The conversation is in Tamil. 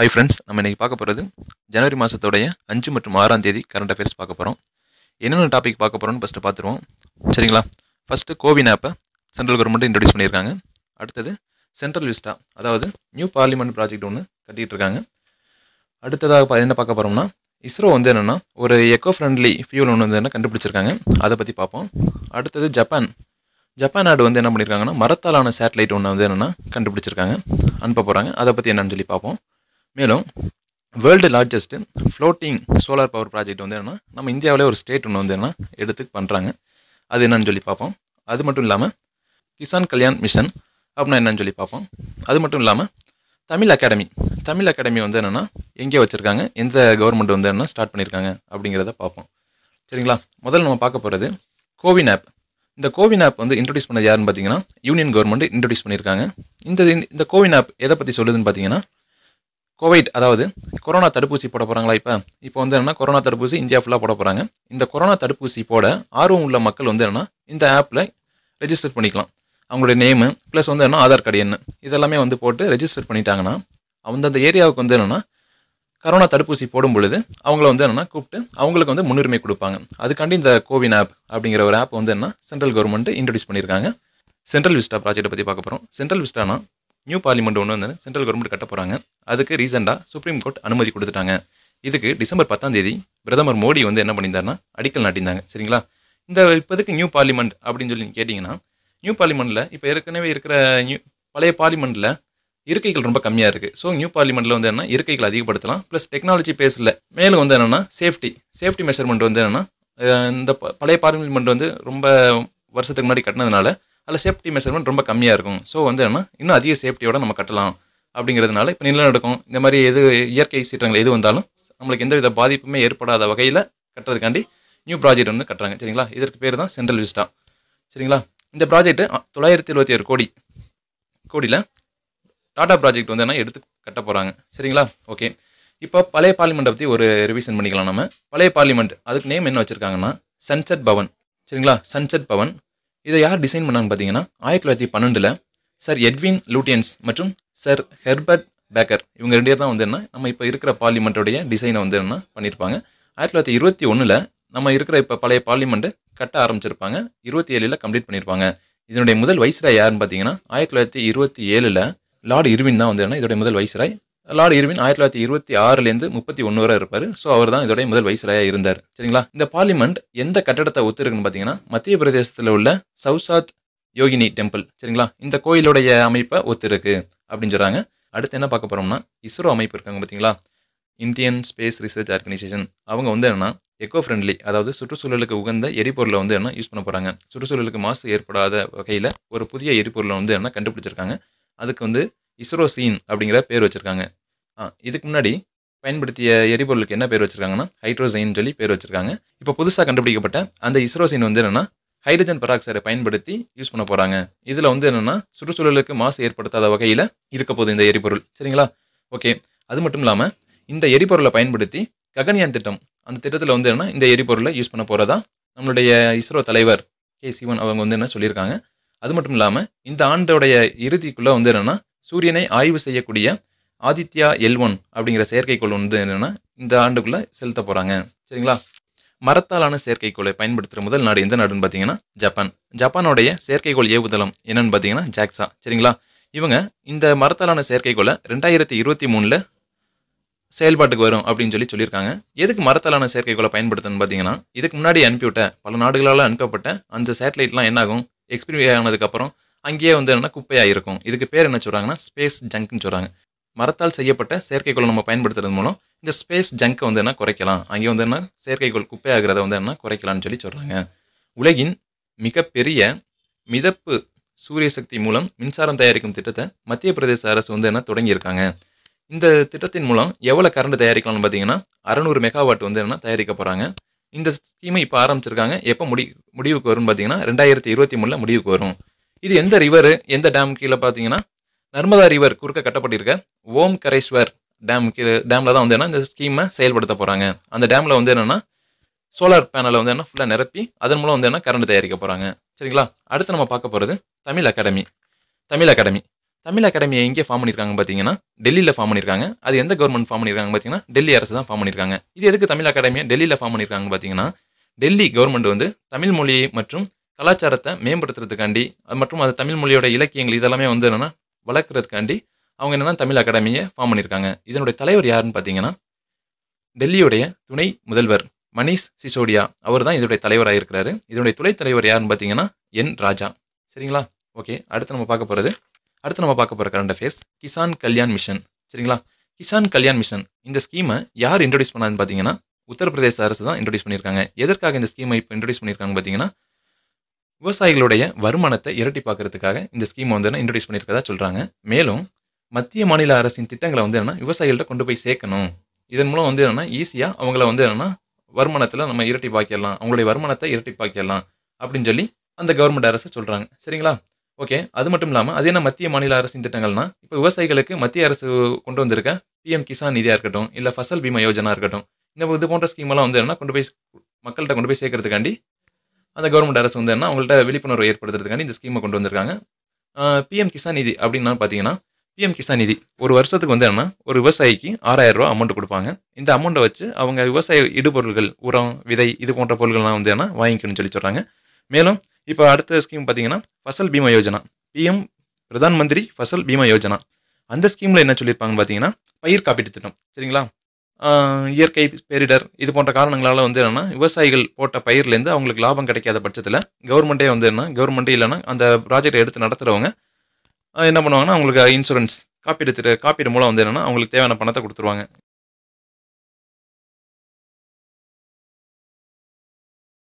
ஹாய் ஃப்ரெண்ட்ஸ் நம்ம இன்றைக்கி பார்க்க போகிறது ஜனவரி மாதத்தோடைய அஞ்சு மற்றும் ஆறாம் தேதி கரண்ட் அஃபேர்ஸ் பார்க்க போகிறோம் என்னென்ன டாபிக் பார்க்க போகிறோம்னு ஃபஸ்ட்டு பார்த்துருவோம் சரிங்களா ஃபஸ்ட்டு கோவின் ஆப்பை சென்ட்ரல் கவர்மெண்ட் இன்ட்ரடியூஸ் பண்ணியிருக்காங்க அடுத்தது சென்ட்ரல் விஸ்டா அதாவது நியூ பார்லிமெண்ட் ப்ராஜெக்ட் ஒன்று கட்டிகிட்டு இருக்காங்க அடுத்ததாக என்ன பார்க்க போகிறோம்னா இஸ்ரோ வந்து என்னென்னா ஒரு எக்கோ ஃப்ரெண்ட்லி ஃபியூல் ஒன்று வந்து என்ன கண்டுபிடிச்சிருக்காங்க அதை பற்றி பார்ப்போம் அடுத்தது ஜப்பான் ஜப்பான் நாடு வந்து என்ன பண்ணியிருக்காங்கன்னா மரத்தாலான சேட்டலைட் ஒன்று வந்து என்னென்னா கண்டுபிடிச்சிருக்காங்க அனுப்ப போகிறாங்க அதை பற்றி என்னன்னு சொல்லி பார்ப்போம் மேலும் world largest floating solar power project வந்து என்னென்னா நம்ம இந்தியாவிலே ஒரு ஸ்டேட் ஒன்று வந்து என்னென்னா எடுத்து பண்ணுறாங்க அது என்னன்னு சொல்லி பார்ப்போம் அது மட்டும் இல்லாமல் கிசான் கல்யாண் மிஷன் அப்படின்னா என்னன்னு சொல்லி பார்ப்போம் அது மட்டும் இல்லாமல் தமிழ் அகாடமி தமிழ் அகாடமி வந்து என்னென்னா எங்கே வச்சுருக்காங்க எந்த கவர்மெண்ட் வந்து என்னென்னா ஸ்டார்ட் பண்ணியிருக்காங்க அப்படிங்கிறத பார்ப்போம் சரிங்களா முதல்ல நம்ம பார்க்க போகிறது கோவின் ஆப் இந்த கோவின் ஆப் வந்து இன்ட்ரடியூஸ் பண்ணது யாருன்னு பார்த்தீங்கன்னா யூனியன் கவர்மெண்ட் இன்ட்ரடியூஸ் பண்ணியிருக்காங்க இந்த இந்த கோவின் ஆப் எதை பற்றி சொல்லுதுன்னு பார்த்தீங்கன்னா கோவிட் அதாவது கொரோனா தடுப்பூசி போட போகிறாங்களா இப்போ இப்போ வந்து என்னென்னா கொரோனா தடுப்பூசி இந்தியா ஃபுல்லாக போட போகிறாங்க இந்த கொரோனா தடுப்பூசி போட ஆர்வம் உள்ள மக்கள் வந்து என்னென்னா இந்த ஆப்பில் ரெஜிஸ்டர் பண்ணிக்கலாம் அவங்களுடைய நேமு ப்ளஸ் வந்து என்ன ஆதார் கார்டு என்ன இதெல்லாமே வந்து போட்டு ரெஜிஸ்டர் பண்ணிட்டாங்கன்னா அந்தந்த ஏரியாவுக்கு வந்து என்னென்னா கரோனா தடுப்பூசி போடும் பொழுது அவங்கள வந்து என்னென்னா கூப்பிட்டு அவங்களுக்கு வந்து முன்னுரிமை கொடுப்பாங்க அதுக்காண்டி இந்த கோவின் ஆப் அப்படிங்கிற ஒரு ஆப் வந்து என்ன சென்ட்ரல் கவர்மெண்ட் இன்ட்ரடியூஸ் பண்ணியிருக்காங்க சென்ட்ரல் விஸ்டா ப்ராஜெக்ட்டை பற்றி பார்க்க போகிறோம் சென்ட்ரல் விஸ்டானா நியூ பார்லிமெண்ட் ஒன்று வந்து சென்ட்ரல் கவர்மெண்ட் கட்ட போகிறாங்க அதுக்கு ரீசெண்டாக சுப்ரீம் கோர்ட் அனுமதி கொடுத்துட்டாங்க இதுக்கு டிசம்பர் பத்தாம் தேதி பிரதமர் மோடி வந்து என்ன பண்ணியிருந்தாருனா அடிக்கல் நாட்டியிருந்தாங்க சரிங்களா இந்த இப்போதைக்கு நியூ பார்லிமெண்ட் அப்படின்னு சொல்லி கேட்டிங்கன்னா நியூ பார்லிமெண்ட்டில் இப்போ ஏற்கனவே இருக்கிற நியூ பழைய பார்லிமெண்ட்டில் இருக்கைகள் ரொம்ப கம்மியாக இருக்குது ஸோ நியூ பார்லிமெண்ட்டில் வந்து என்ன இருக்கைகள் அதிகப்படுத்தலாம் ப்ளஸ் டெக்னாலஜி பேஸில் மேலும் வந்து என்னென்னா சேஃப்டி சேஃப்டி மெஷர்மெண்ட் வந்து என்னென்னா இந்த பழைய பார்லிமெண்ட் வந்து ரொம்ப வருஷத்துக்கு முன்னாடி கட்டினதுனால அதில் சேஃப்டி மெஷர்மெண்ட் ரொம்ப கம்மியாக இருக்கும் ஸோ வந்து நம்ம இன்னும் அதிக சேஃப்டியோட நம்ம கட்டலாம் அப்படிங்கிறதுனால இப்போ நிலநடுக்கம் இந்த மாதிரி எது இயற்கை சீற்றங்கள் எது வந்தாலும் நம்மளுக்கு எந்தவித பாதிப்புமே ஏற்படாத வகையில் கட்டுறதுக்காண்டி நியூ ப்ராஜெக்ட் வந்து கட்டுறாங்க சரிங்களா இதற்கு பேர் தான் சென்ட்ரல் விஸ்டா சரிங்களா இந்த ப்ராஜெக்ட்டு தொள்ளாயிரத்தி இருபத்தி ஏழு கோடி கோடியில் டாடா ப்ராஜெக்ட் வந்து என்ன எடுத்து கட்ட போகிறாங்க சரிங்களா ஓகே இப்போ பழைய பார்லிமெண்ட்டை பற்றி ஒரு ரிவிஷன் பண்ணிக்கலாம் நம்ம பழைய பார்லிமெண்ட் அதுக்கு நேம் என்ன வச்சுருக்காங்கன்னா சன்செட் பவன் சரிங்களா சன்செட் பவன் இதை யார் டிசைன் பண்ணான்னு பார்த்தீங்கன்னா ஆயிரத்தி தொள்ளாயிரத்தி பன்னெண்டில் சார் எட்வின் லூட்டியன்ஸ் மற்றும் சார் ஹெர்பர்ட் பேக்கர் இவங்க ரெண்டு பேர் தான் வந்து நம்ம இப்போ இருக்கிற பார்லிமெண்ட்டோடைய டிசைனை வந்து என்ன பண்ணியிருப்பாங்க ஆயிரத்தி தொள்ளாயிரத்தி இருபத்தி ஒன்றில் நம்ம இருக்கிற இப்போ பழைய பார்லிமெண்ட்டு கட்ட ஆரம்பிச்சிருப்பாங்க இருபத்தி ஏழில் கம்ப்ளீட் பண்ணியிருப்பாங்க இதனுடைய முதல் வைஸ்ராய் யாருன்னு பார்த்தீங்கன்னா ஆயிரத்தி தொள்ளாயிரத்தி இருபத்தி ஏழில் லார்டு இருவின் தான் வந்து இதோடைய முதல் வைஸ்ராய் லார்டு இருவின் ஆயிரத்தி தொள்ளாயிரத்தி இருபத்தி ஆறுலேருந்து முப்பத்தி ஒன்று வரை இருப்பார் ஸோ அவர் தான் இதோடைய முதல் வயசுலையாக இருந்தார் சரிங்களா இந்த பார்லிமெண்ட் எந்த கட்டடத்தை ஒத்துருக்குன்னு பார்த்தீங்கன்னா மத்திய பிரதேசத்தில் உள்ள சவுசாத் யோகினி டெம்பிள் சரிங்களா இந்த கோயிலுடைய அமைப்பை ஒத்துருக்கு அப்படின்னு சொல்கிறாங்க அடுத்து என்ன பார்க்க போகிறோம்னா இஸ்ரோ அமைப்பு இருக்காங்க பார்த்தீங்களா இந்தியன் ஸ்பேஸ் ரிசர்ச் ஆர்கனைசேஷன் அவங்க வந்து என்னென்னா எக்கோ ஃப்ரெண்ட்லி அதாவது சுற்றுச்சூழலுக்கு உகந்த எரிபொருளை வந்து என்ன யூஸ் பண்ண போகிறாங்க சுற்றுச்சூழலுக்கு மாசு ஏற்படாத வகையில் ஒரு புதிய எரிபொருளை வந்து என்ன கண்டுபிடிச்சிருக்காங்க அதுக்கு வந்து இஸ்ரோசீன் அப்படிங்கிற பேர் வச்சுருக்காங்க இதுக்கு முன்னாடி பயன்படுத்திய எரிபொருளுக்கு என்ன பேர் வச்சுருக்காங்கன்னா ஹைட்ரோசைன் சொல்லி பேர் வச்சுருக்காங்க இப்போ புதுசாக கண்டுபிடிக்கப்பட்ட அந்த இஸ்ரோசீன் வந்து என்னென்னா ஹைட்ரஜன் பராக்சைடை பயன்படுத்தி யூஸ் பண்ண போகிறாங்க இதில் வந்து என்னென்னா சுற்றுச்சூழலுக்கு மாசு ஏற்படுத்தாத வகையில் இருக்க போகுது இந்த எரிபொருள் சரிங்களா ஓகே அது மட்டும் இல்லாமல் இந்த எரிபொருளை பயன்படுத்தி ககன்யான் திட்டம் அந்த திட்டத்தில் வந்து என்னென்னா இந்த எரிபொருளை யூஸ் பண்ண போகிறதா நம்மளுடைய இஸ்ரோ தலைவர் கே சிவன் அவங்க வந்து என்ன சொல்லியிருக்காங்க அது மட்டும் இல்லாமல் இந்த ஆண்டோடைய இறுதிக்குள்ளே வந்து என்னென்னா சூரியனை ஆய்வு செய்யக்கூடிய ஆதித்யா எல் ஒன் அப்படிங்கிற செயற்கைக்கோள் வந்து என்னென்னா இந்த ஆண்டுக்குள்ளே செலுத்த போகிறாங்க சரிங்களா மரத்தாலான செயற்கைக்கோளை பயன்படுத்துகிற முதல் நாடு எந்த நாடுன்னு பார்த்தீங்கன்னா ஜப்பான் ஜப்பானுடைய செயற்கைக்கோள் ஏவுதளம் என்னன்னு பார்த்தீங்கன்னா ஜாக்ஸா சரிங்களா இவங்க இந்த மரத்தாலான செயற்கைக்கோளை ரெண்டாயிரத்தி இருபத்தி மூணில் செயல்பாட்டுக்கு வரும் அப்படின்னு சொல்லி சொல்லியிருக்காங்க எதுக்கு மரத்தாலான செயற்கைக்கோளை பயன்படுத்தணும்னு பார்த்தீங்கன்னா இதுக்கு முன்னாடி அனுப்பிவிட்ட பல நாடுகளால் அனுப்பப்பட்ட அந்த சேட்டலைட்லாம் என்னாகும் எக்ஸ்பிரி ஆனதுக்கப்புறம் அங்கேயே வந்து என்னென்னா குப்பையாக இருக்கும் இதுக்கு பேர் என்ன சொல்கிறாங்கன்னா ஸ்பேஸ் ஜங்க்னு சொல்கிறாங்க மரத்தால் செய்யப்பட்ட செயற்கைக்கோள் நம்ம பயன்படுத்துறது மூலம் இந்த ஸ்பேஸ் ஜங்கை வந்து என்ன குறைக்கலாம் அங்கே வந்து என்ன செயற்கைக்கோள் குப்பையாகிறத வந்து என்ன குறைக்கலாம்னு சொல்லி சொல்கிறாங்க உலகின் மிகப்பெரிய மிதப்பு சூரிய சக்தி மூலம் மின்சாரம் தயாரிக்கும் திட்டத்தை மத்திய பிரதேச அரசு வந்து என்ன தொடங்கியிருக்காங்க இந்த திட்டத்தின் மூலம் எவ்வளோ கரண்ட் தயாரிக்கலாம்னு பார்த்தீங்கன்னா அறநூறு மெகாவாட் வந்து என்ன தயாரிக்க போகிறாங்க இந்த ஸ்கீமை இப்போ ஆரம்பிச்சிருக்காங்க எப்போ முடி முடிவுக்கு வரும்னு பார்த்தீங்கன்னா ரெண்டாயிரத்தி இருபத்தி மூணில் முடிவுக்கு வரும் இது எந்த ரிவர் எந்த டேம் கீழே பார்த்தீங்கன்னா நர்மதா ரிவர் குறுக்க கட்டப்பட்டிருக்க ஓம் கரேஸ்வர் டேம் கீழே டேமில் தான் வந்து என்ன இந்த ஸ்கீமை செயல்படுத்த போகிறாங்க அந்த டேமில் வந்து என்னென்னா சோலார் பேனலை வந்து என்ன ஃபுல்லாக நிரப்பி அதன் மூலம் வந்து என்ன கரண்ட் தயாரிக்க போகிறாங்க சரிங்களா அடுத்து நம்ம பார்க்க போகிறது தமிழ் அகாடமி தமிழ் அகாடமி தமிழ் அகாடமியை எங்கே ஃபார்ம் பண்ணியிருக்காங்க பார்த்தீங்கன்னா டெல்லியில் ஃபார்ம் பண்ணியிருக்காங்க அது எந்த கவர்மெண்ட் ஃபார்ம் பண்ணியிருக்காங்க பார்த்தீங்கன்னா டெல்லி அரசு தான் ஃபார்ம் பண்ணியிருக்காங்க இது எதுக்கு தமிழ் அகாடமியை டெல்லியில் ஃபார்ம் பண்ணியிருக்காங்க பார்த்தீங்கன்னா டெல்லி கவர்மெண்ட் வந்து தமிழ் மொழியை மற்றும் கலாச்சாரத்தை மேம்படுத்துறதுக்காண்டி மற்றும் அது தமிழ் மொழியோட இலக்கியங்கள் இதெல்லாமே வந்து என்னென்னா வளர்க்குறதுக்காண்டி அவங்க என்னென்னா தமிழ் அகாடமியை ஃபார்ம் பண்ணியிருக்காங்க இதனுடைய தலைவர் யாருன்னு பார்த்தீங்கன்னா டெல்லியுடைய துணை முதல்வர் மணிஷ் சிசோடியா அவர் தான் இதனுடைய தலைவராக இருக்கிறாரு இதனுடைய துணை தலைவர் யாருன்னு பார்த்தீங்கன்னா என் ராஜா சரிங்களா ஓகே அடுத்து நம்ம பார்க்க போகிறது அடுத்து நம்ம பார்க்க போகிற current affairs Kisan Kalyan Mission சரிங்களா கிசான் கல்யாண் மிஷன் இந்த ஸ்கீமை யார் இன்ட்ரடியூஸ் பண்ணாதுன்னு பார்த்தீங்கன்னா உத்தரப்பிரதேச அரசு தான் இன்ட்ரடியூஸ் பண்ணியிருக்காங்க எதற்காக இந்த ஸ்கீமை இப்போ இன்ட்ரடியூஸ் பண்ணியிருக்காங்க பார்த்தீங்கன்னா விவசாயிகளுடைய வருமானத்தை இரட்டிப்பாக்குறதுக்காக இந்த ஸ்கீம் வந்து என்ன இன்ட்ரடியூஸ் பண்ணியிருக்கதா சொல்கிறாங்க மேலும் மத்திய மாநில அரசின் திட்டங்களை வந்து என்னென்னா விவசாயிகள்கிட்ட கொண்டு போய் சேர்க்கணும் இதன் மூலம் வந்து என்னென்னா ஈஸியாக அவங்கள வந்து என்னென்னா வருமானத்தில் நம்ம இரட்டிப்பாக்கிடலாம் அவங்களுடைய வருமானத்தை இரட்டிப்பாக்கிடலாம் அப்படின்னு சொல்லி அந்த கவர்மெண்ட் அரசு சொல்கிறாங்க சரிங்களா ஓகே அது மட்டும் இல்லாமல் அது என்ன மத்திய மாநில அரசின் திட்டங்கள்னா இப்போ விவசாயிகளுக்கு மத்திய அரசு கொண்டு வந்திருக்க பிஎம் கிசான் நிதியாக இருக்கட்டும் இல்லை ஃபசல் பீமா யோஜனா இருக்கட்டும் இந்த இது போன்ற ஸ்கீமெல்லாம் வந்து என்னென்னா கொண்டு போய் மக்கள்கிட்ட கொண்டு போய் சேர்க்கறதுக்காண்டி அந்த கவர்மெண்ட் அரசு வந்து என்ன அவங்கள்ட்ட விழிப்புணர்வு ஏற்படுத்துறதுக்காண்டி இந்த ஸ்கீமை கொண்டு வந்திருக்காங்க பிஎம் கிசான் நிதி அப்படின்னா பார்த்தீங்கன்னா பிஎம் கிசான் நிதி ஒரு வருஷத்துக்கு வந்து என்ன ஒரு விவசாயிக்கு ஆறாயிரம் ரூபா அமௌண்ட் கொடுப்பாங்க இந்த அமௌண்ட்டை வச்சு அவங்க விவசாய இடுபொருள்கள் உரம் விதை இது போன்ற பொருள்கள்லாம் வந்து என்ன வாங்கிக்கணும்னு சொல்லி சொல்கிறாங்க மேலும் இப்போ அடுத்த ஸ்கீம் பார்த்தீங்கன்னா ஃபசல் பீமா யோஜனா பிஎம் பிரதான் மந்திரி ஃபசல் பீமா யோஜனா அந்த ஸ்கீமில் என்ன சொல்லியிருப்பாங்கன்னு பார்த்தீங்கன்னா பயிர் காப்பீட்டு திட்டம் சரிங்களா இயற்கை பேரிடர் இது போன்ற காரணங்களால் வந்து என்னென்னா விவசாயிகள் போட்ட பயிர்லேருந்து அவங்களுக்கு லாபம் கிடைக்காத பட்சத்தில் கவர்மெண்ட்டே வந்து என்ன கவர்மெண்ட்டே இல்லைன்னா அந்த ப்ராஜெக்டை எடுத்து நடத்துகிறவங்க என்ன பண்ணுவாங்கன்னா அவங்களுக்கு இன்சூரன்ஸ் காப்பீடு காப்பீடு மூலம் வந்து என்னென்னா அவங்களுக்கு தேவையான பணத்தை கொடுத்துருவாங்க